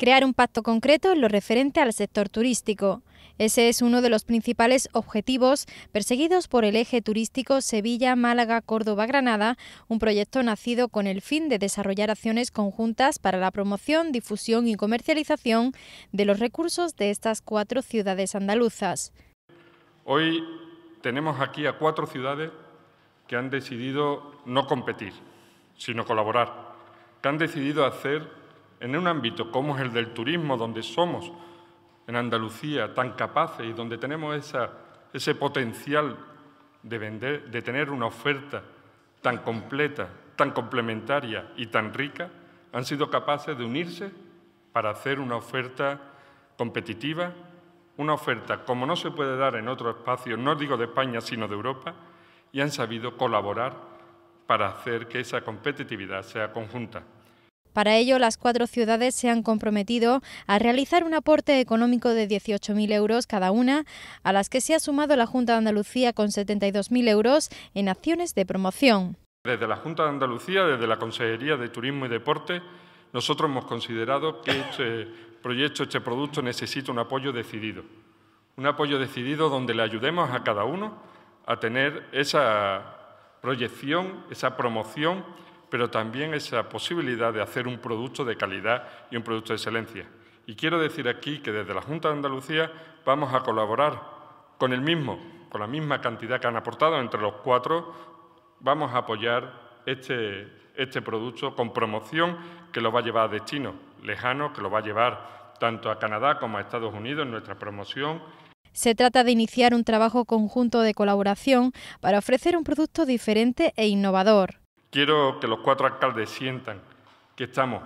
crear un pacto concreto en lo referente al sector turístico. Ese es uno de los principales objetivos perseguidos por el eje turístico Sevilla-Málaga-Córdoba-Granada, un proyecto nacido con el fin de desarrollar acciones conjuntas para la promoción, difusión y comercialización de los recursos de estas cuatro ciudades andaluzas. Hoy tenemos aquí a cuatro ciudades que han decidido no competir, sino colaborar, que han decidido hacer en un ámbito como es el del turismo, donde somos en Andalucía tan capaces y donde tenemos ese potencial de, vender, de tener una oferta tan completa, tan complementaria y tan rica, han sido capaces de unirse para hacer una oferta competitiva, una oferta como no se puede dar en otro espacio, no digo de España, sino de Europa, y han sabido colaborar para hacer que esa competitividad sea conjunta. Para ello, las cuatro ciudades se han comprometido a realizar un aporte económico de 18.000 euros cada una, a las que se ha sumado la Junta de Andalucía con 72.000 euros en acciones de promoción. Desde la Junta de Andalucía, desde la Consejería de Turismo y Deporte, nosotros hemos considerado que este proyecto, este producto necesita un apoyo decidido. Un apoyo decidido donde le ayudemos a cada uno a tener esa proyección, esa promoción pero también esa posibilidad de hacer un producto de calidad y un producto de excelencia. Y quiero decir aquí que desde la Junta de Andalucía vamos a colaborar con el mismo, con la misma cantidad que han aportado entre los cuatro, vamos a apoyar este, este producto con promoción que lo va a llevar a Chino lejano, que lo va a llevar tanto a Canadá como a Estados Unidos en nuestra promoción se trata de iniciar un trabajo conjunto de colaboración para ofrecer un producto diferente e innovador. Quiero que los cuatro alcaldes sientan que estamos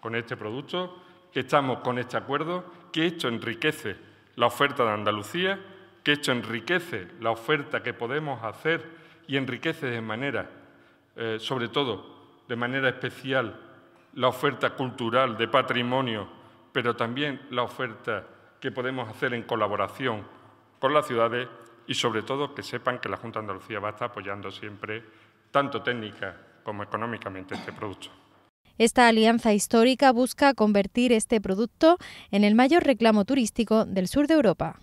con este producto, que estamos con este acuerdo, que esto enriquece la oferta de Andalucía, que esto enriquece la oferta que podemos hacer y enriquece de manera, eh, sobre todo, de manera especial, la oferta cultural de patrimonio, pero también la oferta que podemos hacer en colaboración con las ciudades y, sobre todo, que sepan que la Junta de Andalucía va a estar apoyando siempre tanto técnica como económicamente, este producto. Esta alianza histórica busca convertir este producto en el mayor reclamo turístico del sur de Europa.